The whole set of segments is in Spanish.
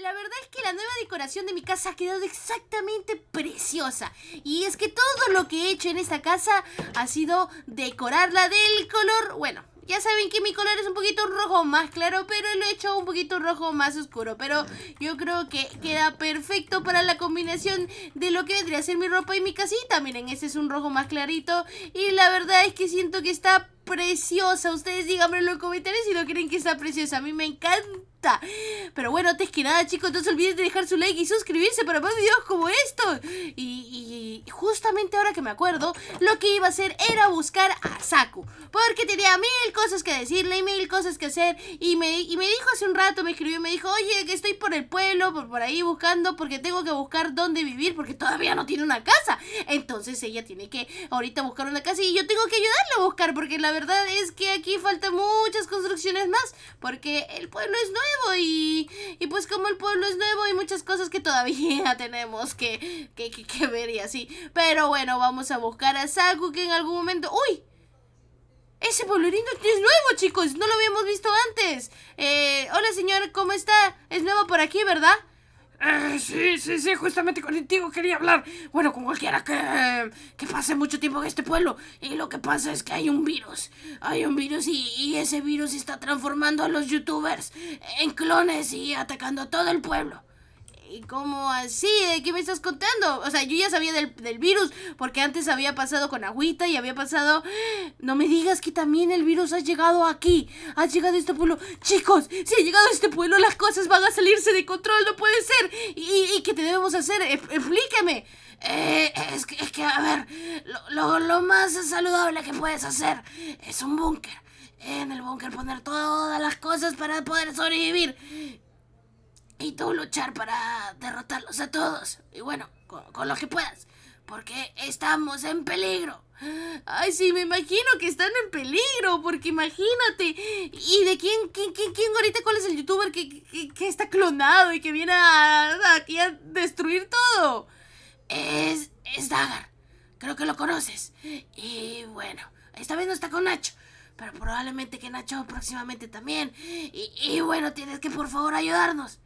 La verdad es que la nueva decoración de mi casa ha quedado exactamente preciosa. Y es que todo lo que he hecho en esta casa ha sido decorarla del color, bueno, ya saben que mi color es un poquito rojo más claro, pero lo he hecho un poquito rojo más oscuro. Pero yo creo que queda perfecto para la combinación de lo que vendría a ser mi ropa y mi casita. Miren, este es un rojo más clarito y la verdad es que siento que está preciosa. Ustedes díganme en los comentarios si lo creen que está preciosa. A mí me encanta. Pero bueno, antes que nada, chicos, no se olviden de dejar su like y suscribirse para más videos como estos. Y justamente ahora que me acuerdo, lo que iba a hacer era buscar a Saku. Porque tenía mil cosas que decirle y mil cosas que hacer. Y me, y me dijo hace un rato, me escribió y me dijo, oye, que estoy por el pueblo, por, por ahí buscando, porque tengo que buscar dónde vivir, porque todavía no tiene una casa. Entonces ella tiene que ahorita buscar una casa y yo tengo que ayudarla a buscar, porque la verdad es que aquí faltan muchas construcciones más, porque el pueblo es nuevo y, y pues como el pueblo es nuevo hay muchas cosas que todavía tenemos que, que ver y así. Pero bueno, vamos a buscar a Saku que en algún momento... ¡Uy! Ese lindo es nuevo, chicos. No lo habíamos visto antes. Eh, hola, señor. ¿Cómo está? Es nuevo por aquí, ¿verdad? Eh, sí, sí, sí, justamente contigo quería hablar. Bueno, con cualquiera que, que pase mucho tiempo en este pueblo. Y lo que pasa es que hay un virus. Hay un virus y ese virus está transformando a los youtubers en clones y atacando a todo el pueblo. ¿Y ¿Cómo así? ¿De qué me estás contando? O sea, yo ya sabía del, virus, porque antes había pasado con agüita y había pasado... No me digas que también el virus ha llegado aquí, ha llegado a este pueblo. Chicos, si ha llegado a este pueblo, las cosas van a salirse de control, no puede ser. ¿Y, qué te debemos hacer? Em, explíqueme eh, es, que, a ver, lo, lo más saludable que puedes hacer es un búnker. En el búnker poner todas las cosas para poder sobrevivir. Y tú luchar para derrotarlos a todos. Y bueno, con, lo que puedas. Porque estamos en peligro. Ay, sí, me imagino que están en peligro, porque imagínate. ¿Y de quién, quién, quién, quién ahorita cuál es el youtuber que, que, está clonado y que viene aquí a destruir todo? Es, es Dagar. Creo que lo conoces. Y bueno, esta vez no está con Nacho pero probablemente que Nacho próximamente también. Y, bueno, tienes que por favor ayudarnos.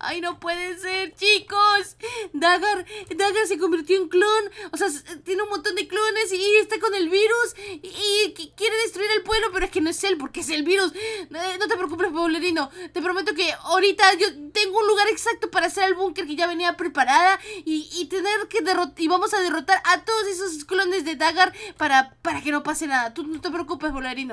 Ay, no puede ser, chicos. Dagger, Dagger se convirtió en clon. O sea, tiene un montón de clones y está con el virus. Y, quiere destruir el pueblo, pero es que no es él, porque es el virus. No, eh, te preocupes, Bolerino. Te prometo que ahorita yo tengo un lugar exacto para hacer el búnker que ya venía preparada. Y, tener que derrotar. Y vamos a derrotar a todos esos clones de Dagger para, para que no pase nada. Tú no te preocupes, Bolerino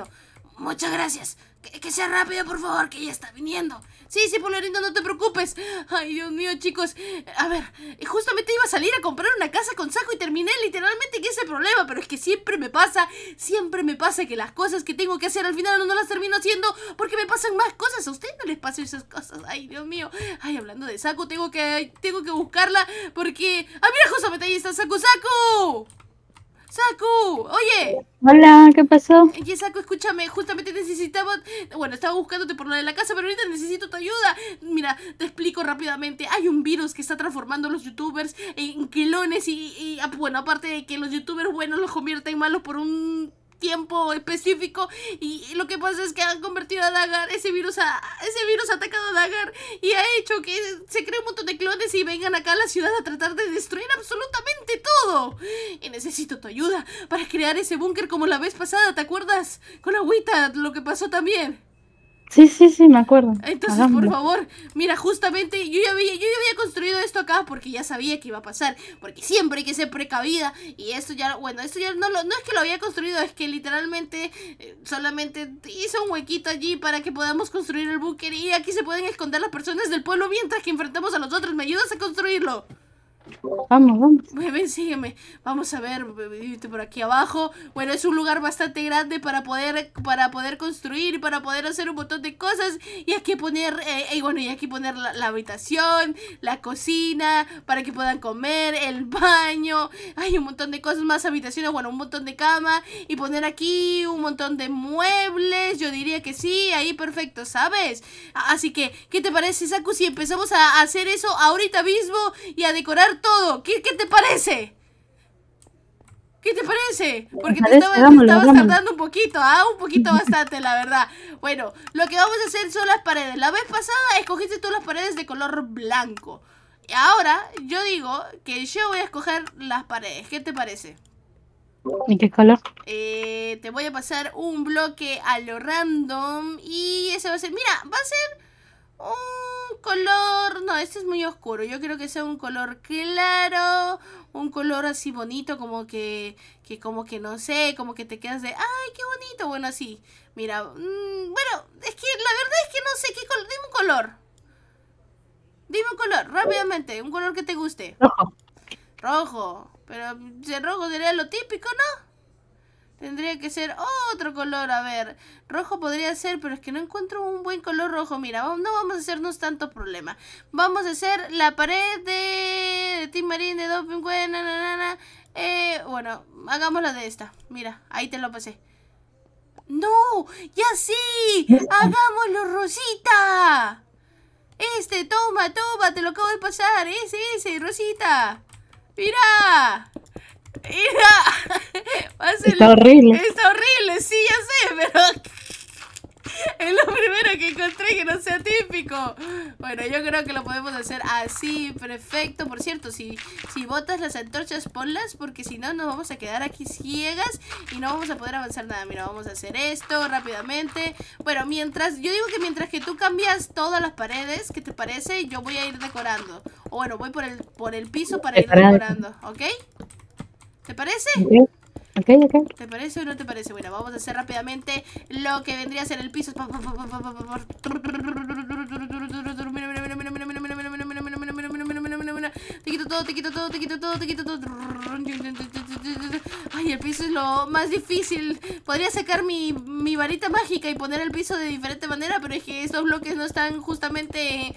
muchas gracias, que, sea rápido por favor, que ya está viniendo. Sí, sí, Polarindo, no te preocupes. Ay, Dios mío, chicos. A ver, justamente iba a salir a comprar una casa con saco y terminé literalmente que ese problema. Pero es que siempre me pasa, siempre me pasa que las cosas que tengo que hacer al final no las termino haciendo porque me pasan más cosas. A ustedes no les pasan esas cosas. Ay, Dios mío. Ay, hablando de saco, tengo que, tengo que buscarla porque... a ¡Ah, mira, justamente ahí está saco, saco! ¡Saku! ¡Oye! Hola, ¿qué pasó? Oye, Saku, escúchame, justamente necesitaba. Bueno, estaba buscándote por la de la casa, pero ahorita necesito tu ayuda. Mira, te explico rápidamente. Hay un virus que está transformando a los youtubers en quilones y, y, ah, bueno, aparte de que los youtubers buenos los convierten en malos por un tiempo específico y, lo que pasa es que han convertido a Dagar, ese virus ha, ese virus ha atacado a Dagar y ha hecho que se cree un montón de clones y vengan acá a la ciudad a tratar de destruir absolutamente todo. Y necesito tu ayuda para crear ese búnker como la vez pasada, ¿te acuerdas? Con agüita, lo que pasó también. Sí, sí, sí, me acuerdo. Entonces, por favor, mira, justamente yo ya, había, yo ya había construido esto acá porque ya sabía que iba a pasar, porque siempre hay que ser precavida y esto ya, bueno, esto ya no, no es que lo había construido, es que literalmente eh, solamente hice un huequito allí para que podamos construir el búnker y aquí se pueden esconder las personas del pueblo mientras que enfrentamos a los otros. ¿Me ayudas a construirlo? Vamos, vamos. sígueme. Vamos a ver, por aquí abajo. Bueno, es un lugar bastante grande para poder, para poder construir, para poder hacer un montón de cosas. Y aquí poner, y eh, eh, bueno, y aquí poner la, la, habitación, la cocina, para que puedan comer, el baño. Hay un montón de cosas, más habitaciones, bueno, un montón de cama. Y poner aquí un montón de muebles. Yo diría que sí, ahí perfecto, ¿sabes? Así que, ¿qué te parece, Saku? Si empezamos a hacer eso ahorita mismo y a decorar todo. ¿Qué, te parece? ¿Qué te parece? Porque te estabas, tardando un poquito, ¿ah? Un poquito bastante, la verdad. Bueno, lo que vamos a hacer son las paredes. La vez pasada escogiste todas las paredes de color blanco. Ahora yo digo que yo voy a escoger las paredes. ¿Qué te parece? ¿Y qué color? Eh, te voy a pasar un bloque a lo random y ese va a ser... Mira, va a ser un color, no, este es muy oscuro, yo quiero que sea un color claro, un color así bonito, como que, que como que no sé, como que te quedas de, ay, qué bonito, bueno, así, mira, mm, bueno, es que la verdad es que no sé qué color, dime un color, dime un color, rápidamente, un color que te guste. Rojo. pero de rojo sería lo típico, ¿no? Tendría que ser otro color, a ver. Rojo podría ser, pero es que no encuentro un buen color rojo. Mira, no vamos a hacernos tanto problema. Vamos a hacer la pared de, de Team Marine de Doping. Eh, bueno, hagámosla de esta. Mira, ahí te lo pasé. ¡No! ¡Ya sí! ¡Hagámoslo, Rosita! Este, toma, toma, te lo acabo de pasar. Ese, ese, Rosita. ¡Mira! está horrible. Está horrible, sí, ya sé, pero es lo primero que encontré que no sea típico. Bueno, yo creo que lo podemos hacer así, perfecto. Por cierto, si, si botas las antorchas, ponlas, porque si no nos vamos a quedar aquí ciegas y no vamos a poder avanzar nada. Mira, vamos a hacer esto rápidamente. Bueno, mientras, yo digo que mientras que tú cambias todas las paredes, ¿qué te parece? Yo voy a ir decorando. O bueno, voy por el, por el piso para ir decorando, ¿ok? ¿Te parece? Okay. Okay, ¿Te parece o no te parece? Bueno, vamos a hacer rápidamente lo que vendría a ser el piso. Te quito todo, te quito todo, te quito todo, te quito todo. Ay, el piso es lo más difícil. Podría sacar mi, varita mágica y poner el piso de diferente manera, pero es que estos bloques no están justamente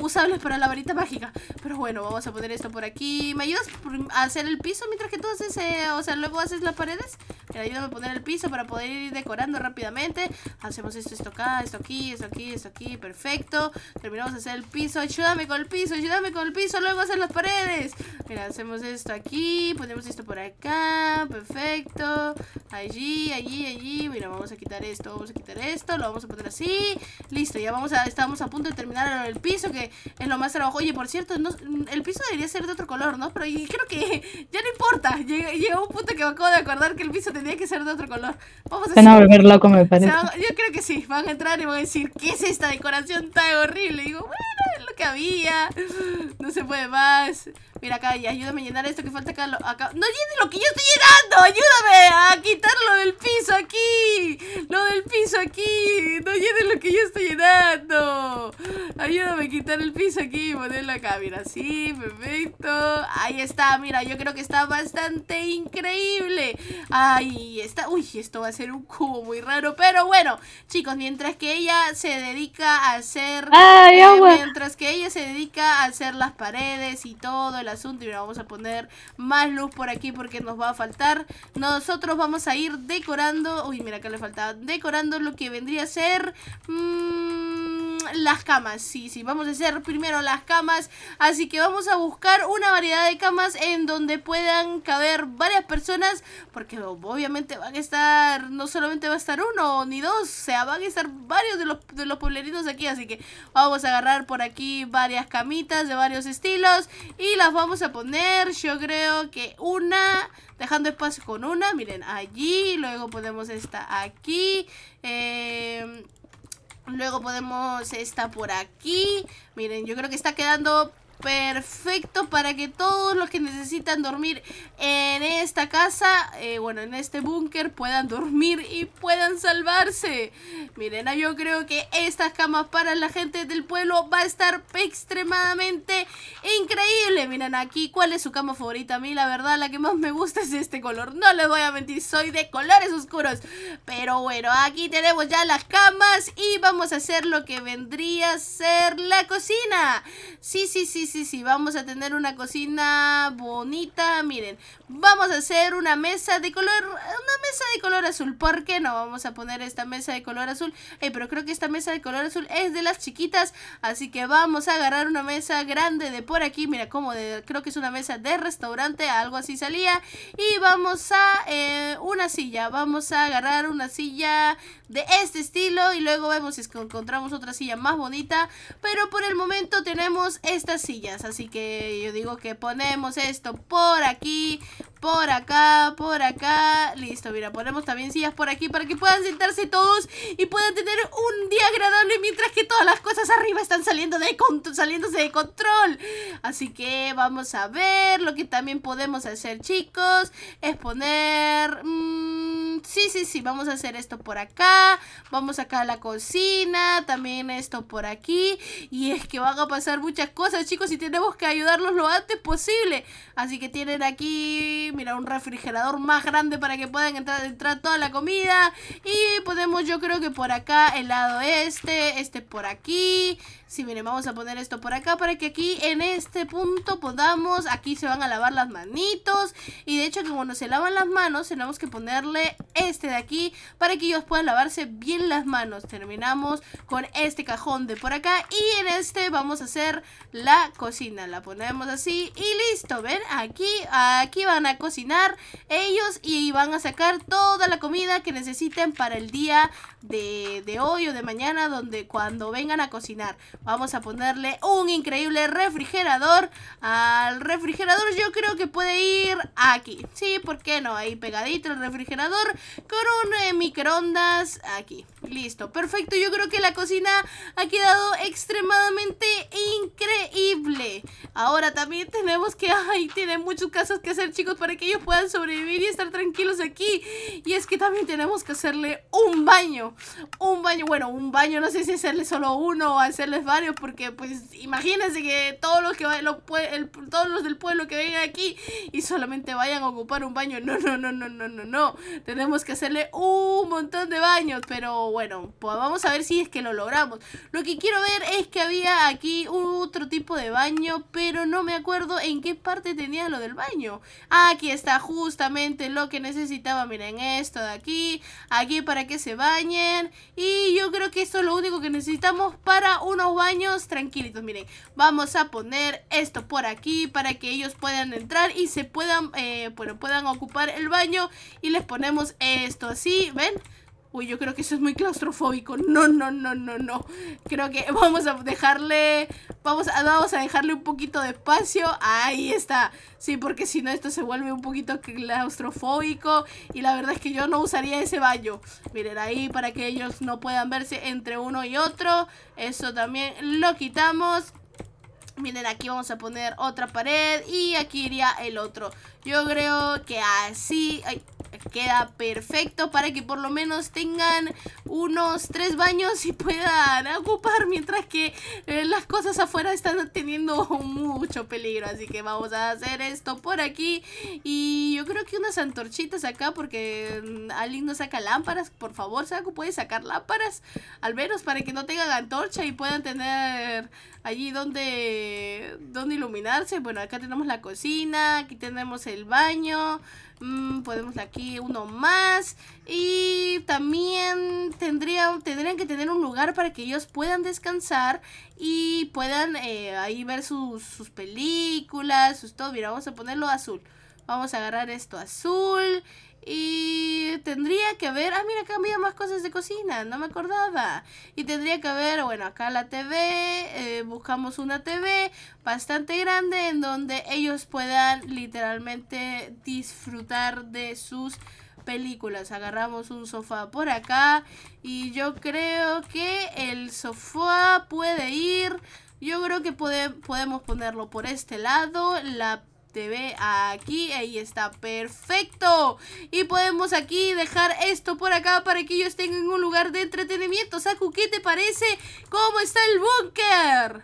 usables para la varita mágica. Pero bueno, vamos a poner esto por aquí. ¿Me ayudas a hacer el piso mientras que tú haces, o sea, luego haces las paredes? Ayúdame a poner el piso para poder ir decorando rápidamente. Hacemos esto, esto acá, esto aquí, esto aquí, esto aquí. Perfecto. Terminamos de hacer el piso. Ayúdame con el piso, ayúdame con el piso. Luego hacer las paredes. Mira, hacemos esto aquí. Ponemos esto por acá. Perfecto. Allí, allí, allí. Mira, vamos a quitar esto, vamos a quitar esto. Lo vamos a poner así. Listo, ya vamos a, estamos a punto de terminar el piso, que es lo más trabajo. Oye, por cierto, el piso debería ser de otro color, ¿no? Pero creo que ya no importa. llega un punto que me acabo de acordar que el piso tendría que ser de otro color. Vamos a van a volver loco, me parece. yo creo que sí, van a entrar y van a decir, ¿qué es esta decoración tan horrible? Y digo, bueno, lo que había. No se puede más. Mira, acá, ayúdame a llenar esto que falta acá, ¡No llenes lo que yo estoy llenando! ¡Ayúdame a quitar lo del piso aquí! ¡Lo del piso aquí! ¡No llenes lo que yo estoy llenando! Ayúdame a quitar el piso aquí y ponerlo acá. Mira, sí, perfecto. Ahí está, mira, yo creo que está bastante increíble. Ahí está. Uy, esto va a ser un cubo muy raro, pero bueno. Chicos, mientras que ella se dedica a hacer... Eh, agua! mientras que ella se dedica a hacer las paredes y todo el asunto. Y vamos a poner más luz por aquí porque nos va a faltar. Nosotros vamos a ir decorando, uy, mira, acá le faltaba, decorando lo que vendría a ser... Mmm, las camas. Sí, sí, vamos a hacer primero las camas. Así que vamos a buscar una variedad de camas en donde puedan caber varias personas. Porque obviamente van a estar, no solamente va a estar uno ni dos, o sea, van a estar varios de los, de los aquí. Así que vamos a agarrar por aquí varias camitas de varios estilos. Y las vamos a poner, yo creo que una dejando espacio con una, miren, allí, luego ponemos esta aquí, eh, Luego podemos esta por aquí. Miren, yo creo que está quedando perfecto para que todos los que necesitan dormir en esta casa, eh, bueno, en este búnker, puedan dormir y puedan salvarse. Miren, yo creo que estas camas para la gente del pueblo va a estar extremadamente increíble. Miren aquí, ¿cuál es su cama favorita? A mí, la verdad, la que más me gusta es este color. No les voy a mentir, soy de colores oscuros. Pero bueno, aquí tenemos ya las camas y vamos a hacer lo que vendría a ser la cocina. Sí, sí, sí, sí, sí, vamos a tener una cocina bonita, miren, vamos a hacer una mesa de color, una mesa azul. porque no vamos a poner esta mesa de color azul? Eh, pero creo que esta mesa de color azul es de las chiquitas. Así que vamos a agarrar una mesa grande de por aquí. Mira, como de, creo que es una mesa de restaurante, algo así salía. Y vamos a eh, una silla. Vamos a agarrar una silla de este estilo. Y luego vemos si encontramos otra silla más bonita. Pero por el momento tenemos estas sillas. Así que yo digo que ponemos esto por aquí por acá, por acá. Listo, mira, ponemos también sillas por aquí para que puedan sentarse todos y puedan tener un día agradable mientras que todas las cosas arriba están saliendo de saliéndose de control. Así que vamos a ver lo que también podemos hacer, chicos, es poner... Mm, sí, sí, sí, vamos a hacer esto por acá, vamos acá a la cocina, también esto por aquí. Y es que van a pasar muchas cosas, chicos, y tenemos que ayudarlos lo antes posible. Así que tienen aquí, mira, un refrigerador más grande para que puedan entrar, toda la comida. Y podemos, yo creo que por acá, el lado este, este por aquí, Sí, miren, vamos a poner esto por acá para que aquí en este punto podamos, aquí se van a lavar las manitos y de hecho como no se lavan las manos tenemos que ponerle este de aquí para que ellos puedan lavarse bien las manos. Terminamos con este cajón de por acá y en este vamos a hacer la cocina, la ponemos así y listo, ven, aquí, aquí van a cocinar ellos y van a sacar toda la comida que necesiten para el día de, de hoy o de mañana donde cuando vengan a cocinar Vamos a ponerle un increíble refrigerador. Al refrigerador yo creo que puede ir aquí. Sí, ¿por qué no? Ahí pegadito el refrigerador con un eh, microondas aquí. Listo, perfecto. Yo creo que la cocina ha quedado extremadamente increíble. Ahora también tenemos que... Ay, tiene muchas casos que hacer, chicos, para que ellos puedan sobrevivir y estar tranquilos aquí. Y es que también tenemos que hacerle un baño. Un baño, bueno, un baño, no sé si hacerle solo uno o hacerle varios porque pues imagínense que todos los que va, el, todos los del pueblo que vengan aquí y solamente vayan a ocupar un baño. No, no, no, no, no, no, no. Tenemos que hacerle un montón de baños, pero bueno, pues vamos a ver si es que lo logramos. Lo que quiero ver es que había aquí otro tipo de baño, pero no me acuerdo en qué parte tenía lo del baño. Aquí está justamente lo que necesitaba. Miren esto de aquí, aquí para que se bañen y yo creo que esto es lo único que necesitamos para unos baños tranquilitos. Miren, vamos a poner esto por aquí para que ellos puedan entrar y se puedan, eh, bueno, puedan ocupar el baño. Y les ponemos esto así, ¿ven? Uy, yo creo que eso es muy claustrofóbico. No, no, no, no, no. Creo que vamos a dejarle... Vamos a, vamos a dejarle un poquito de espacio. Ahí está. Sí, porque si no esto se vuelve un poquito claustrofóbico. Y la verdad es que yo no usaría ese baño. Miren, ahí para que ellos no puedan verse entre uno y otro. Eso también lo quitamos. Miren, aquí vamos a poner otra pared y aquí iría el otro. Yo creo que así... Ay, queda perfecto para que por lo menos tengan unos tres baños y puedan ocupar mientras que eh, las cosas afuera están teniendo mucho peligro así que vamos a hacer esto por aquí y yo creo que unas antorchitas acá porque mm, alguien no saca lámparas por favor saco puede sacar lámparas al menos para que no tengan antorcha y puedan tener allí donde, donde iluminarse bueno acá tenemos la cocina aquí tenemos el baño Mm, podemos aquí uno más. Y también tendrían que tener un lugar para que ellos puedan descansar y puedan eh, ahí ver sus, sus películas, sus todo. Mira, vamos a ponerlo azul. Vamos a agarrar esto azul. Y tendría que haber... Ah, mira, acá había más cosas de cocina. No me acordaba. Y tendría que haber, bueno, acá la TV. Eh, buscamos una TV bastante grande en donde ellos puedan literalmente disfrutar de sus películas. Agarramos un sofá por acá. Y yo creo que el sofá puede ir... Yo creo que podemos ponerlo por este lado. La te ve aquí, ahí está, perfecto Y podemos aquí dejar esto por acá para que ellos tengan un lugar de entretenimiento Saku, ¿qué te parece? ¿Cómo está el búnker?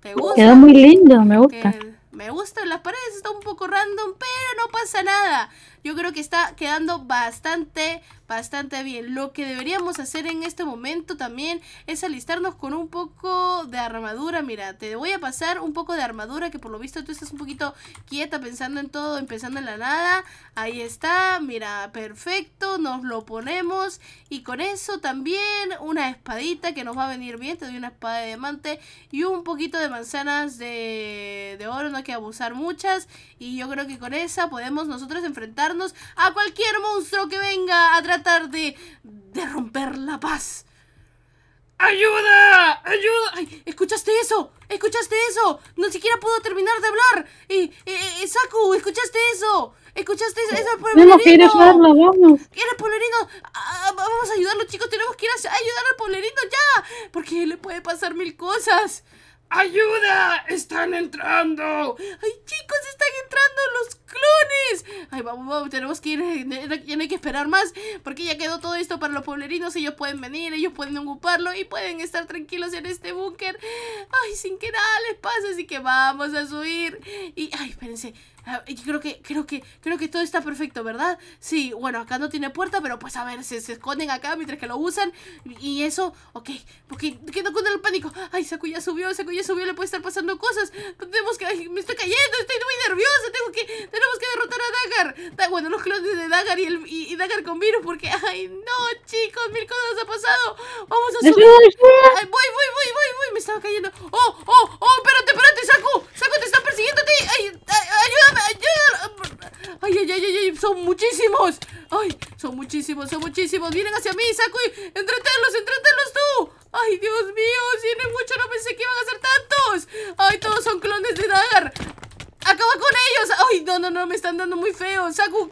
¿Te gusta? Queda muy lindo, me gusta Me gustan las paredes, está un poco random, pero no pasa nada Yo creo que está quedando bastante, bastante bien. Lo que deberíamos hacer en este momento también es alistarnos con un poco de armadura. Mira, te voy a pasar un poco de armadura que por lo visto tú estás un poquito quieta pensando en todo, empezando en la nada. Ahí está, mira, perfecto, nos lo ponemos. Y con eso también una espadita que nos va a venir bien. Te doy una espada de diamante y un poquito de manzanas de, de oro, no hay que abusar muchas. Y yo creo que con esa podemos nosotros enfrentarnos a cualquier monstruo que venga a tratar de, romper la paz. ¡Ayuda! ¡Ayuda! ¿Escuchaste eso? ¿Escuchaste eso? No siquiera pudo terminar de hablar. y y, Saku, ¿escuchaste eso? ¿Escuchaste eso? el Tenemos que a ayudarlo, vamos. Ah, ah, vamos a ayudarlo, chicos. Tenemos que ir a ayudar al polerino ya. Porque le puede pasar mil cosas. ¡Ayuda! ¡Están entrando! Ay, vamos, vamos, tenemos que ir. Eh, ya no hay que esperar más. Porque ya quedó todo esto para los pueblerinos. Ellos pueden venir, ellos pueden ocuparlo y pueden estar tranquilos en este búnker. Ay, sin que nada les pase. Así que vamos a subir. Y, ay, espérense. Ah, creo que, creo que, creo que todo está perfecto, ¿verdad? Sí, bueno, acá no tiene puerta, pero pues a ver, se, esconden acá mientras que lo usan Y eso, ok, porque okay, no con el pánico Ay, Saku ya subió, Saku ya subió, le puede estar pasando cosas Tenemos que, me estoy cayendo, estoy muy nerviosa Tengo que, tenemos que derrotar a Dagar Bueno, los clones de Dagar y, el, y, Dagar con virus porque, ay, no, chicos, mil cosas ha pasado Vamos a subir ay, voy, voy, voy, voy, voy, me estaba cayendo Oh, oh, oh, espérate, espérate, Saku Saku, te están persiguiendo, te, ay, ayúdame, ayúdame. Ay, ay, ay, ay, son muchísimos. Ay, son muchísimos, son muchísimos. Vienen hacia mí, Saku, y entretenlos, tú. Ay, Dios mío, tienen mucho, no pensé que iban a ser tantos. Ay, todos son clones de Dagar. Acaba con ellos. Ay, no, no, no, me están dando muy feo. Saku,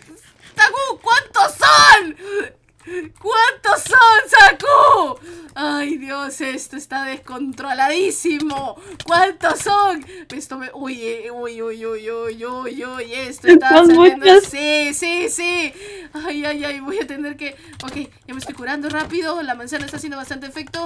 Saku, ¿cuántos son? ¿Cuántos son, Saku? esto está descontroladísimo. ¿Cuántos son? Esto me... Uy, eh, uy, uy, uy, uy, uy, uy, esto está saliendo... Sí, sí, sí. Ay, ay, ay, voy a tener que... Ok, ya me estoy curando rápido. La manzana está haciendo bastante efecto.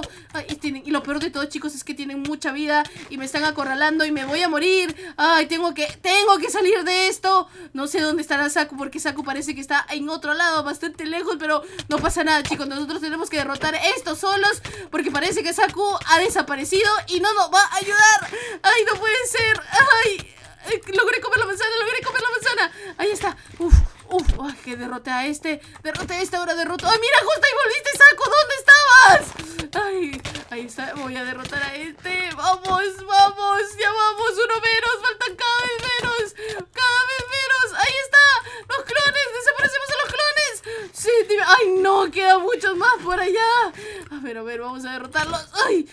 y, tienen... y lo peor de todo, chicos, es que tienen mucha vida y me están acorralando y me voy a morir. Ay, tengo que... Tengo que salir de esto. No sé dónde estará Saku porque Saku parece que está en otro lado, bastante lejos, pero no pasa nada, chicos. Nosotros tenemos que derrotar estos solos porque parece que Saku ha desaparecido y no nos va a ayudar. ¡Ay, no puede ser! ¡Ay! Eh, logré comer la manzana, logré comer la manzana. Ahí está. Uf, uf, ay, que derrote a este. Derrote a este, ahora derroto. ¡Ay, mira, justo ahí volviste, Saku! ¿Dónde estabas? Ay, ahí está. Voy a derrotar a este. Vamos, vamos, ya vamos. Uno menos, faltan cada vez menos. ¡Ay, no! Queda mucho más por allá. A ver, a ver, vamos a derrotarlos. ¡Ay!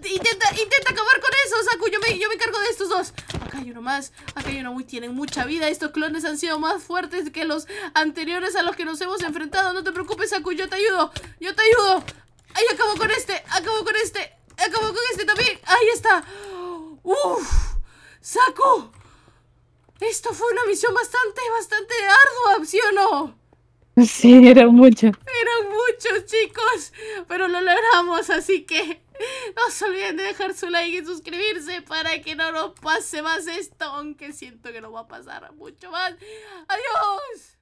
intenta, acabar con eso, Saku. Yo me, yo me encargo de estos dos. Acá hay uno más. Acá hay uno. muy tienen mucha vida. Estos clones han sido más fuertes que los anteriores a los que nos hemos enfrentado. No te preocupes, Saku. Yo te ayudo. Yo te ayudo. ¡Ay, acabo con este! ¡Acabo con este! ¡Acabo con este también! ¡Ahí está! ¡Uf! ¡Saku! Esto fue una misión bastante, bastante ardua, ¿sí o no? Sí, eran muchos. Eran muchos, chicos. Pero lo logramos, así que no se olviden de dejar su like y suscribirse para que no nos pase más esto. Aunque siento que no va a pasar mucho más. ¡Adiós!